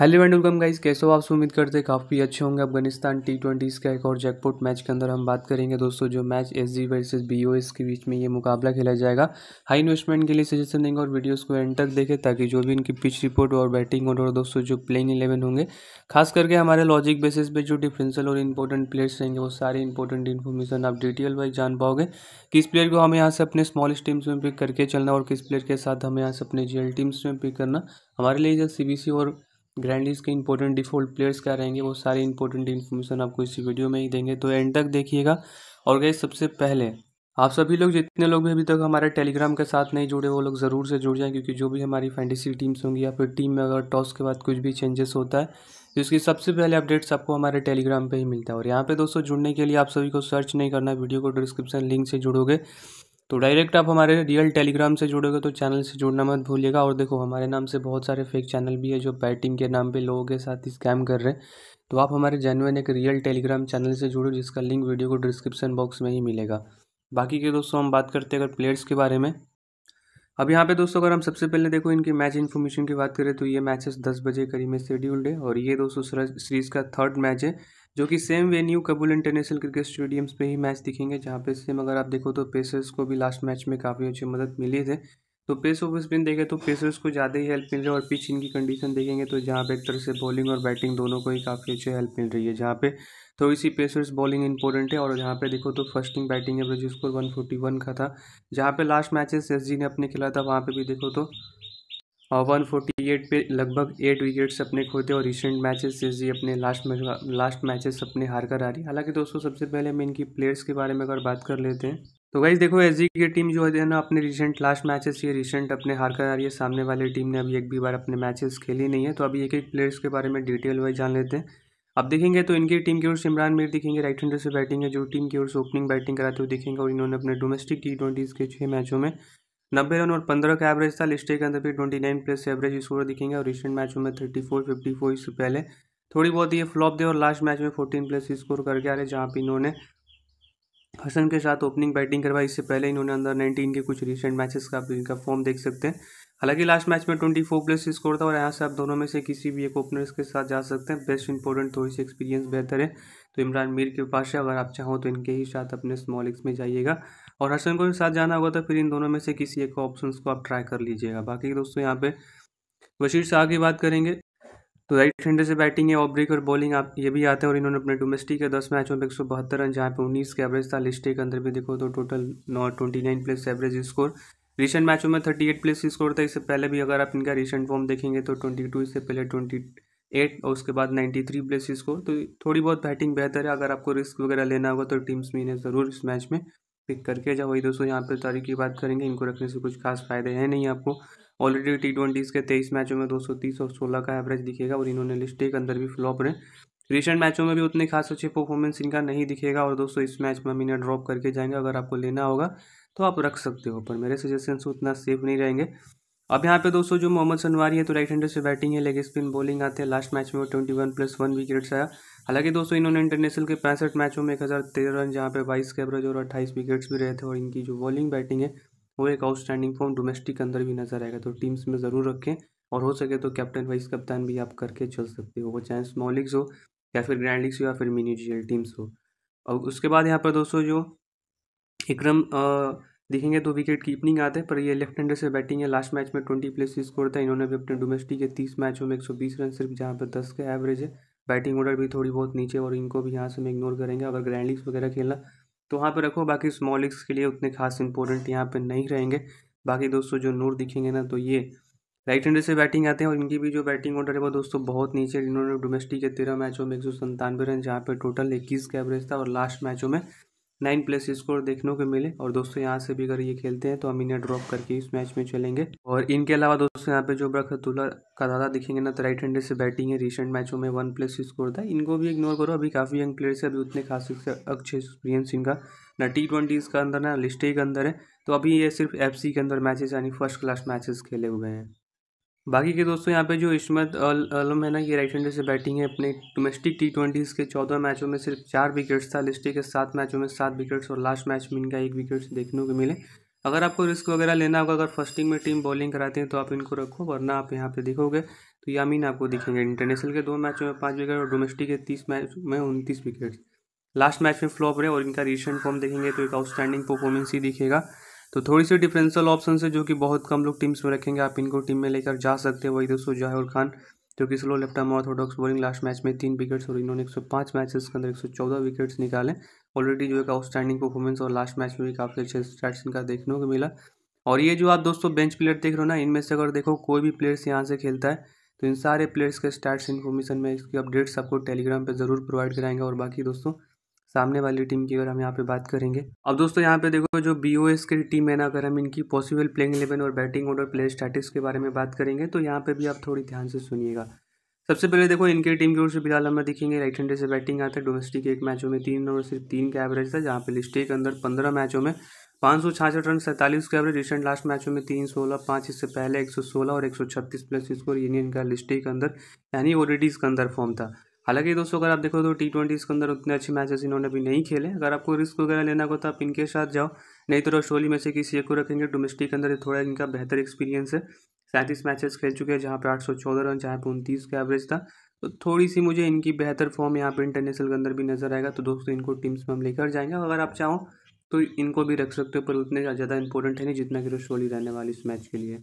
hello and welcome guys कैसे हो आप उम्मीद करते हैं काफ़ी अच्छे होंगे अफगानिस्तान टी ट्वेंटीज़ का एक और जैकपॉट मैच के अंदर हम बात करेंगे दोस्तों जो match S G versus B O S के बीच में ये मुकाबला खेला जाएगा हाई इन्वेस्टमेंट के लिए सजेशन देंगे और वीडियोस को एंड तक देखें ताकि जो भी इनकी पिच रिपोर्ट और बैटिंग और दोस्तों जो प्लेइंग इलेवन होंगे खास करके हमारे लॉजिक बेसिस पर जो डिफ्रेंसल और इंपॉर्टेंट प्लेयर्स रहेंगे वो सारे इंपॉर्टेंट इन्फॉर्मेशन आप डिटेल वाइज जान पाओगे किस प्लेयर को हमें यहाँ से अपने स्मॉल टीम्स में पिक करके चलना और किस प्लेयर के साथ हमें यहाँ से अपने जी टीम्स में पिक करना हमारे लिए जब सी और ग्रैंड लीज के इंपॉर्टेंट डिफॉल्ट प्लेयर्स क्या रहेंगे वो सारे इंपॉर्टेंट इन्फॉर्मेशन आपको इसी वीडियो में ही देंगे तो एंड तक देखिएगा और गए सबसे पहले आप सभी लोग जितने लोग भी अभी तक हमारे टेलीग्राम के साथ नहीं जुड़े वो लोग ज़रूर से जुड़ जाएं क्योंकि जो भी हमारी फैंटेसी टीम्स होंगी या फिर टीम में अगर टॉस के बाद कुछ भी चेंजेस होता है तो इसकी सबसे पहले अपडेट्स आपको हमारे टेलीग्राम पे ही मिलता है और यहाँ पे दोस्तों जुड़ने के लिए आप सभी को सर्च नहीं करना वीडियो को डिस्क्रिप्शन लिंक से जुड़ोगे तो डायरेक्ट आप हमारे रियल टेलीग्राम से जुड़ोगे तो चैनल से जुड़ना मत भूलिएगा और देखो हमारे नाम से बहुत सारे फेक चैनल भी है जो बैटिंग के नाम पे लोगों के साथ स्कैम कर रहे हैं तो आप हमारे जेनुअन एक रियल टेलीग्राम चैनल से जुड़ो जिसका लिंक वीडियो को डिस्क्रिप्शन बॉक्स में ही मिलेगा बाकी के दोस्तों हम बात करते हैं अगर प्लेयर्स के बारे में अब यहाँ पे दोस्तों अगर हम सबसे पहले देखो इनके मैच इन्फॉर्मेशन की बात करें तो ये मैचेस दस बजे करीब में शेड्यूल्ड है और ये दोस्तों सीरीज़ का थर्ड मैच है जो कि same venue Kabul international cricket stadiums पे ही मैच दिखेंगे जहाँ पे सेम अगर आप देखो तो पेसर्स को भी लास्ट मैच में काफ़ी अच्छी मदद मिली थी तो पेस ऑफ स्पिन देखें तो पेसर्स को ज़्यादा ही हेल्प मिल रही है और पिच इनकी कंडीशन देखेंगे तो जहाँ पे एक तरह से बॉलिंग और बैटिंग दोनों को ही काफ़ी अच्छी हेल्प मिल रही है जहाँ पे थोड़ी सी पेसर्स बॉलिंग इंपॉर्टेंट है और जहाँ पे देखो तो फर्स्टिंग बैटिंग है एवरेज स्कोर वन का था जहाँ पे लास्ट मैचेस एस ने अपने खेला था वहाँ पर भी देखो तो वन क्रिकेट पे लगभग एट विकेट्स अपने खोते और रिसेंट मैचेस जैसे अपने लास्ट मैच लास्ट मैचेस अपने हार कर आ रही हालांकि दोस्तों सबसे पहले हम इनकी प्लेयर्स के बारे में अगर बात कर लेते हैं तो गाइज देखो एस की टीम जो है ना अपने रिसेंट लास्ट मैचेस ये रिसेंट अपने हार कर आ रही है सामने वाली टीम ने अभी एक भी बार अपने मैचेस खेली नहीं है तो अभी एक एक प्लेयर्स के बारे में डिटेल वाइज जान लेते हैं अब देखेंगे तो इनकी टीम की ओर से इमरान मीर दिखेंगे राइट हैंडर से बैटिंग है जो टीम की ओर से ओपनिंग बैटिंग कराते हुए दिखेंगे और इन्होंने अपने डोमेस्टिक टी ट्वेंटीज़ के छः मैचों में नब्बे रन और पंद्रह का एवरेज था लिस्टे के अंदर भी twenty nine plus average score दिखेंगे और रिसेंट मैचों में थर्टी फोर फिफ्टी फोर इससे पहले थोड़ी बहुत ये फ्लॉप दे और लास्ट मैच में फोर्टीन प्लस स्कोर करके आ रहे जहाँ पर इन्होंने हसन के साथ ओपनिंग बैटिंग करवाई इससे पहले इन्होंने अंदर नाइनटीन के कुछ रिसेंट मैचेस का इनका फॉर्म देख सकते हैं हालांकि लास्ट मैच में ट्वेंटी फोर प्लस स्कोर था और यहाँ से आप दोनों में से किसी भी एक ओपनर्स के साथ जा सकते हैं बेस्ट इंपॉर्टेंट थोड़ी सी एक्सपीरियंस बेहतर है तो इमरान मीर के पास है अगर आप चाहो तो इनके ही साथ अपने स्मॉल एक्स में जाइएगा और हर्षन को भी साथ जाना होगा तो फिर इन दोनों में से किसी एक ऑप्शन को आप ट्राई कर लीजिएगा बाकी दोस्तों यहाँ पे बशीर शाह की बात करेंगे तो राइट हैंडर से बैटिंग है ऑफ ब्रेक और बॉलिंग आप ये भी आते हैं और इन्होंने अपने डोमेस्टिक के दस मैचों में एक सौ बहत्तर रन जहाँ पे उन्नीस के एवरेज था लिस्टे के अंदर भी देखो तो टोटल नौ twenty nine plus average score recent मैचों में थर्टी एट प्लस स्कोर था इससे पहले भी अगर आप इनका रिसेंट फॉर्म देखेंगे तो ट्वेंटी टू इससे पहले ट्वेंटी एट और उसके बाद नाइन्टी थ्री प्लस स्कोर तो थोड़ी बहुत बैटिंग बेहतर है अगर आपको रिस्क वगैरह लेना होगा तो टीम्स में इन्हें ज़रूर इस मैच में पिक करके जाओ वही दोस्तों यहाँ पर तारीख की बात करेंगे इनको रखने से कुछ खास फायदे हैं नहीं आपको ऑलरेडी टी ट्वेंटी के तेईस मैचों में दो सौ तीस और सोलह का एवरेज दिखेगा और इन्होंने लिस्टे के अंदर भी फ्लॉप रहे रिसेंट मैचों में भी उतने खास अच्छे परफॉर्मेंस इनका नहीं दिखेगा और दोस्तों इस मैच में हम ड्रॉप करके जाएंगे अगर आपको लेना होगा तो आप रख सकते हो पर मेरे सजेशन से उतना सेफ नहीं रहेंगे अब यहाँ पे दोस्तों जो मोहम्मद सनवारी है तो राइट हैंडर से बैटिंग है लेग स्पिन बॉलिंग आते हैं लास्ट मैच में वो twenty one plus one wickets आया हालांकि दोस्तों इन्होंने इंटरनेशनल के पैंसठ मैचों में एक हज़ार तेरह रन जहाँ पे बाईस के एवरेज और अट्ठाईस विकेट्स भी रहे थे और इनकी जो बॉलिंग बैटिंग है वो एक आउटस्टैंडिंग फॉर्म डोमेस्टिक अंदर भी नजर आएगा तो टीम्स में ज़रूर रखें और हो सके तो कैप्टन वाइस कप्तान भी आप करके चल सकते हो वो चाहे स्मॉल लीग्स हो या फिर ग्रैंड लीग्स हो या फिर मिनीजियल टीम्स हो और उसके बाद यहाँ पर दोस्तों जो इक्रम देखेंगे तो विकेट कीपनिंग आते हैं पर ये लेफ्ट हैंडर से बैटिंग है लास्ट मैच में ट्वेंटी प्लस स्कोर था इन्होंने भी अपने डोमेस्टिक के तीस मैचों में एक सौ बीस रन सिर्फ जहाँ पर दस का एवरेज है बैटिंग ऑर्डर भी थोड़ी बहुत नीचे और इनको भी यहाँ से हम इग्नोर करेंगे अगर ग्रैंड लीग्स वगैरह खेलना तो वहाँ पर रखो बाकी स्मॉल लीग्स के लिए उतने खास इंपॉर्टेंट यहाँ पर नहीं रहेंगे बाकी दोस्तों जो नूर दिखेंगे ना तो ये राइट हैंडर से बैटिंग आते हैं और इनकी भी जो बैटिंग ऑर्डर है वो दोस्तों बहुत नीचे इन्होंने डोमेस्टिक के तेरह मैचों में एक सौ संतानवे रन जहाँ पर टोटल इक्कीस का एवरेज था और लास्ट मैचों में नाइन प्लस स्कोर देखने को मिले और दोस्तों यहाँ से भी अगर ये खेलते हैं तो हम इन्हें ड्रॉप करके इस मैच में चलेंगे और इनके अलावा दोस्तों यहाँ पे जो बरखतुल्ला का दादा दिखेंगे ना तो राइट हैंडर से बैटिंग है रिसेंट मैचों में वन प्लस स्कोर था इनको भी इग्नोर करो अभी काफ़ी यंग प्लेयर्स है अभी उतने खास अच्छे एक्सपीरियंस इनका ना टी ट्वेंटी इसका अंदर ना लिस्टे के अंदर है तो अभी ये सिर्फ एफ के अंदर मैचेस यानी फर्स्ट क्लास मैचेस खेले हुए हैं बाकी के दोस्तों यहाँ पे जो इस्मत आलम है ना ये राइट हैंडर से बैटिंग है अपने डोमेस्टिक टी ट्वेंटीज़ के चौदह मैचों में सिर्फ चार विकेट्स था लिस्टे के सात मैचों में सात विकेट्स और लास्ट मैच में इनका एक विकेट देखने को मिले अगर आपको रिस्क वगैरह लेना होगा अगर फर्स्टिंग में टीम बॉलिंग कराते हैं तो आप इनको रखो वरना आप यहाँ पे देखोगे तो यामीन आपको दिखेंगे इंटरनेशनल के दो मैचों में पाँच विकेट और डोमेस्टिक के तीस मैच में उनतीस विकेट्स लास्ट मैच में फ्लॉप रहे और इनका रिसेंट फॉर्म देखेंगे तो एक आउटस्टैंडिंग परफॉर्मेंस ही दिखेगा तो थोड़ी सी डिफरेंशियल ऑप्शन है जो कि बहुत कम लोग टीम्स में रखेंगे आप इनको टीम में लेकर जा सकते हैं वही दोस्तों जाहिर खान जो कि slow left arm orthodox bowling last match में तीन विकेट्स और इन्होंने 105 मैचेस के अंदर 114 विकेट्स निकाले ऑलरेडी जो एक आउटस्टैंडिंग परफॉर्मेंस और लास्ट मैच में भी काफ़ी अच्छे स्टैट्स इनका देखने को मिला और ये जो आप दोस्तों बेंच प्लेयर देख रहे हो ना इनमें से अगर देखो कोई भी प्लेयर्स यहाँ से खेलता है तो इन सारे प्लेयर्स के स्टैट्स इन्फॉर्मेशन में इसकी अपडेट्स आपको टेलीग्राम पर ज़रूर प्रोवाइड कराएंगे और बाकी दोस्तों सामने वाली टीम की अगर हम यहाँ पे बात करेंगे अब दोस्तों यहाँ पे देखो जो बी ओ एस की टीम है ना अगर हम इनकी पॉसिबल प्लेइंग इलेवन और बैटिंग ऑर्डर प्लेयर स्टैटिक्स के बारे में बात करेंगे तो यहाँ पे भी आप थोड़ी ध्यान से सुनिएगा सबसे पहले देखो इनकी टीम की ओर से फिलहाल हमें दिखेंगे राइट हैंडर से बैटिंग आता है डोमेस्टिक एक मैचों में तीन और सिर्फ तीन का एवरेज था जहाँ पे लिस्टे के अंदर पंद्रह मैचों में पाँच सौ छाछठ रन सैंतालीस का एवरेज रिसेंट लास्ट मैचों में तीन सोलह पाँच इससे पहले एक सौ सोलह और एक सौ छत्तीस प्लस स्कोर यूनियन का लिस्टे के अंदर यानी ओरेडीज के अंदर फॉर्म था हालांकि दोस्तों अगर आप देखो तो टी ट्वेंटी इसके अंदर उतने अच्छे मैचेस इन्होंने अभी नहीं खेले अगर आपको रिस्क वगैरह लेना हो तो आप इनके साथ जाओ नहीं तो रोशोली में से किसी एक को रखेंगे डोमेस्टिक के अंदर थोड़ा इनका बेहतर एक्सपीरियंस है सैंतीस मैचेस खेल चुके हैं जहाँ पे आठ सौ चौदह रन जहाँ पे उनतीस का एवरेज था तो थोड़ी सी मुझे इनकी बेहतर फॉर्म यहाँ पर इंटरनेशनल के अंदर भी नजर आएगा तो दोस्तों इनको टीम्स में हम लेकर जाएंगे अगर आप चाहो तो इनको भी रख सकते हो पर उतने ज़्यादा इंपॉर्टेंट है नहीं जितना कि रोशोली रहने वाली इस मैच के लिए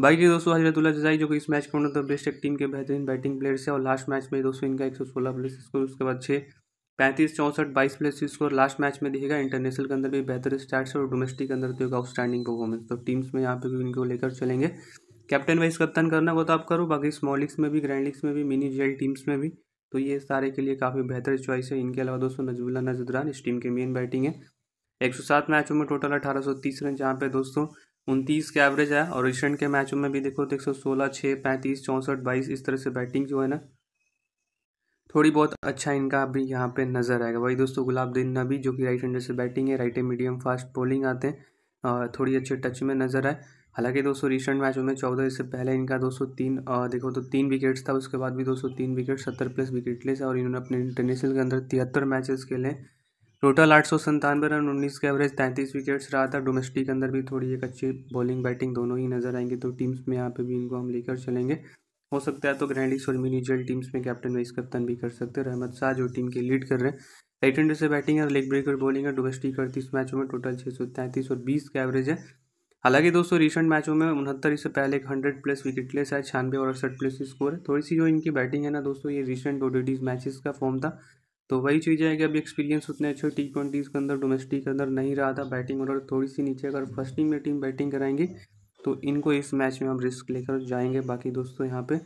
बाकी जी दोस्तों हजरतुल्ला जजाई जो कि इस मैच के ऑनर द बेस्ट एक टीम के बेहतरीन बैटिंग प्लेयर है और लास्ट मैच में दोस्तों इनका एक सौ सोलह प्लेस स्कोर उसके बाद छः पैंतीस चौंसठ बाईस प्लेस स्कोर लास्ट मैच में दिखेगा इंटरनेशनल के अंदर भी बेहतर स्टार्ट और डोमेस्टिक के अंदर तो एक आउटस्टैंडिंग परफॉर्मेंस तो टीम्स में यहाँ पे भी इनको लेकर चलेंगे कैप्टन वाइस कप्तान करना वो तो आप करो बाकी स्मॉल लीग्स में भी ग्रैंड लीग्स में भी मिनी जेल टीम्स में भी तो ये सारे के लिए काफ़ी बेहतर चॉइस है इनके अलावा दोस्तों नजबुल्ला नजदरान इस टीम के मेन बैटिंग है एक सौ सात मैचों में टोटल अठारह सौ तीस रन जहाँ पे दोस्तों उनतीस के एवरेज है और रिसेंट के मैचों में भी देखो तो एक सौ सोलह छः पैंतीस चौंसठ बाईस इस तरह से बैटिंग जो है ना थोड़ी बहुत अच्छा इनका अभी यहाँ पे नज़र आएगा वही दोस्तों दिन नबी जो कि राइट हैंडर से बैटिंग है राइट मीडियम फास्ट बॉलिंग आते हैं थोड़ी अच्छे टच में नज़र आए हालांकि दोस्तों रिसेंट मैचों में चौदह इससे पहले इनका दो तीन देखो तो तीन विकेट्स था उसके बाद भी दो तीन विकेट सत्तर प्लस विकेट लेस और इन्होंने अपने इंटरनेशनल के अंदर तिहत्तर मैचेस खेले टोटल आठ सौ संतानवे रन उन्नीस के एवरेज तैंतीस विकेट्स रहा था डोमेस्टिक अंदर भी थोड़ी एक अच्छी बॉलिंग बैटिंग दोनों ही नजर आएंगे तो टीम्स में यहाँ पे भी इनको हम लेकर चलेंगे हो सकता है तो ग्रैंडिस और मिनी जेल टीम्स में कैप्टन वाइस कप्तान भी कर सकते हैं रहमत शाह जो टीम के लीड कर रहे हैं राइट हैंडर से बैटिंग है लेग ब्रेकर बॉलिंग है डोमेस्टिक अड़तीस मैचों में टोटल छः सौ तैंतीस और बीस का एवरेज है हालांकि दोस्तों रिसेंट मैचों में उनहत्तर इससे पहले एक हंड्रेड प्लस विकेट लेस है छियानवे और अड़सठ प्लस स्कोर है थोड़ी सी जो इनकी बैटिंग है ना दोस्तों ये रिसेंट ओडीडीज मैचेस का फॉर्म था तो वही चीज़ है कि अभी एक्सपीरियंस उतने अच्छे टी ट्वेंटीज़ के अंदर डोमेस्टिक के अंदर नहीं रहा था बैटिंग ऑर्डर थोड़ी सी नीचे अगर फर्स्ट टीम में टीम बैटिंग कराएंगे तो इनको इस मैच में हम रिस्क लेकर जाएंगे बाकी दोस्तों यहाँ पे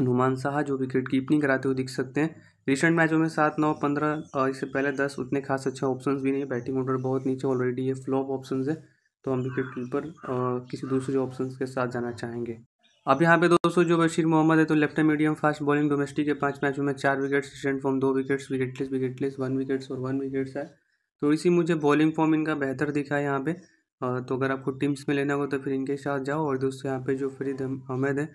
नुमान शाह जो विकेट कीपिंग कराते हुए दिख सकते हैं रिसेंट मैचों में सात नौ पंद्रह और इससे पहले दस उतने खास अच्छे ऑप्शन भी नहीं बैटिंग ऑर्डर बहुत नीचे ऑलरेडी ये फ्लॉप ऑप्शन है तो हम विकेट कीपर किसी दूसरे ऑप्शन के साथ जाना चाहेंगे अब यहाँ पे दोस्तों जो बशीर मोहम्मद है तो left medium fast bowling domestic के पांच मैचों में चार विकेट्स स्टैंड फॉर्म दो wickets wicketless wicketless one wickets और वन विकेट्स है थोड़ी तो सी मुझे बॉलिंग फॉर्म इनका बेहतर दिखा है यहाँ पे तो अगर आपको टीम्स में लेना हो तो फिर इनके साथ जाओ और दोस्तों यहाँ पे जो फरीद अहमद है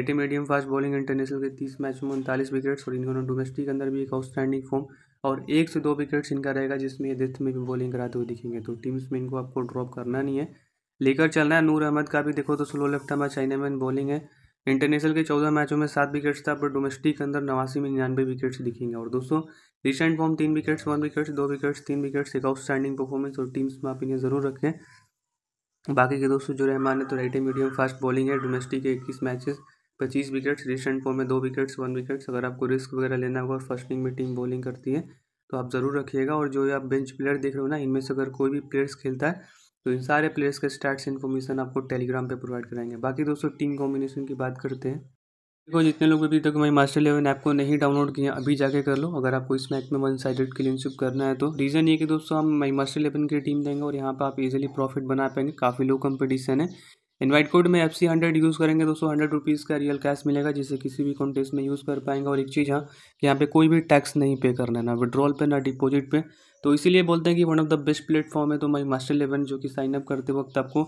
एटी मीडियम फास्ट बॉलिंग इंटरनेशनल के तीस मैचों में उनतालीस विकेट्स और इन्होंने डोमेस्टिक के अंदर भी एक आउटस्टैंडिंग फॉर्म और एक से दो विकेट्स इनका रहेगा जिसमें ये डेथ में भी बॉलिंग कराते हुए दिखेंगे तो टीम्स में इनको आपको ड्रॉप करना नहीं है लेकर चलना है नूर अहमद का भी देखो तो slow left chinaman bowling है इंटरनेशनल के चौदह मैचों में सात विकेट्स था पर डोमेस्टिक के अंदर नवासी में निन्यानवे विकेट्स दिखेंगे और दोस्तों रिसेंट फॉर्म तीन विकेट्स वन विकेट्स दो विकेट्स तीन विकेट्स एक आउटस्टैंडिंग परफॉर्मेंस और टीम्स में आप इन्हें ज़रूर रखें बाकी के दोस्तों जो रहमान है तो राइट मीडियम फास्ट बॉलिंग है डोमेस्टिक के इक्कीस मैचेस पच्चीस विकेट्स रिसेंट फॉर्म में दो विकेट्स वन विकेट्स अगर आपको रिस्क वगैरह लेना होगा और इनिंग में टीम बॉलिंग करती है तो आप ज़रूर रखिएगा और जो आप बेंच प्लेयर देख रहे हो ना इनमें से अगर कोई भी प्लेयर्स खेलता है तो इन सारे प्लेयर्स के स्टैट्स इन्फॉर्मेशन आपको टेलीग्राम पे प्रोवाइड कराएंगे बाकी दोस्तों टीम कॉम्बिनेशन की बात करते हैं देखो जितने लोग अभी तक मैं मास्टर इलेवन ऐप को नहीं डाउनलोड किया अभी जाके कर लो अगर आपको इस मैच में वन साइडेड क्लीनशिप करना है तो रीज़न ये कि दोस्तों हम मई मास्टर इलेवन की टीम देंगे और यहाँ पर आप इजिली प्रॉफिट बना पाएंगे काफ़ी लो कम्पिटिशन है इनवाइट कोड में एफ सी हंड्रेड यूज़ करेंगे दोस्तों हंड्रेड रुपीज़ का रियल कैश मिलेगा जिसे किसी भी कॉन्टेस्ट में यूज़ कर पाएंगे और एक चीज़ हाँ कि यहाँ पे कोई भी टैक्स नहीं पे करना है ना विड्रॉल पे ना डिपॉजिट पे तो इसीलिए बोलते हैं कि one of the best platform है तो माई मास्टर इलेवन जो कि साइन अप करते वक्त आपको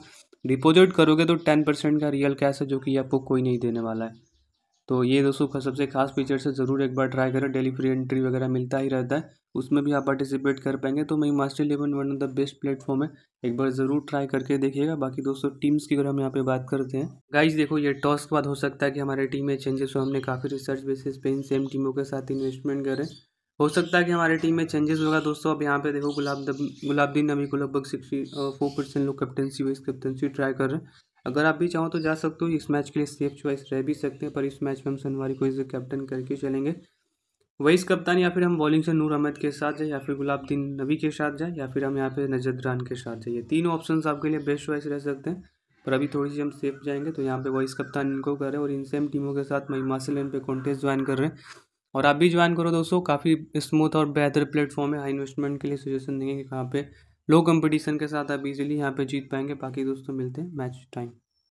डिपॉजिट करोगे तो टेन परसेंट का रियल कैश है जो कि आपको कोई नहीं देने वाला है तो ये दोस्तों सबसे खास फीचर से ज़रूर एक बार ट्राई करें डेली फ्री एंट्री वगैरह मिलता ही रहता है उसमें भी आप पार्टिसिपेट कर पाएंगे तो मैं master eleven one of the best platform है एक बार ज़रूर ट्राई करके देखिएगा बाकी दोस्तों टीम्स की अगर हम यहाँ पे बात करते हैं गाइज देखो ये टॉस के बाद हो सकता है कि हमारे टीम में चेंजेस हो हमने काफ़ी रिसर्च बेसिस पे इन सेम टीमों के साथ इन्वेस्टमेंट करें हो सकता है कि हमारे टीम में चेंजेस होगा दोस्तों अब यहाँ पे देखो गुलाब गुलाबदीन नबी को लगभग सिक्सटी फोर परसेंट लोग कैप्टनसी वाइस कैप्टनसी ट्राई कर रहे हैं अगर आप भी चाहो तो जा सकते हो इस मैच के लिए सेफ चॉइस रह भी सकते हैं पर इस मैच में हम सनवारी को इसे कैप्टन करके चलेंगे वाइस कप्तान या फिर हम बॉलिंग से नूर अहमद के साथ जाए या फिर गुलाबद्दीन नबी के साथ जाए या फिर हम यहाँ पे नजर रान के साथ जाइए तीनों ऑप्शन आपके लिए बेस्ट चॉइस रह सकते हैं पर अभी थोड़ी सी हम सेफ जाएंगे तो यहाँ पे वाइस कप्तान इनको कर रहे हैं और इन सेम टीमों के साथ मई मासिल लेन पे कॉन्टेस्ट ज्वाइन कर रहे हैं और आप भी ज्वाइन करो दोस्तों काफ़ी स्मूथ और बेहतर प्लेटफॉर्म है हाई इन्वेस्टमेंट के लिए सजेशन देंगे कि कहाँ पे लो कंपटीशन के साथ आप इजीली यहाँ पे जीत पाएंगे बाकी दोस्तों मिलते हैं मैच टाइम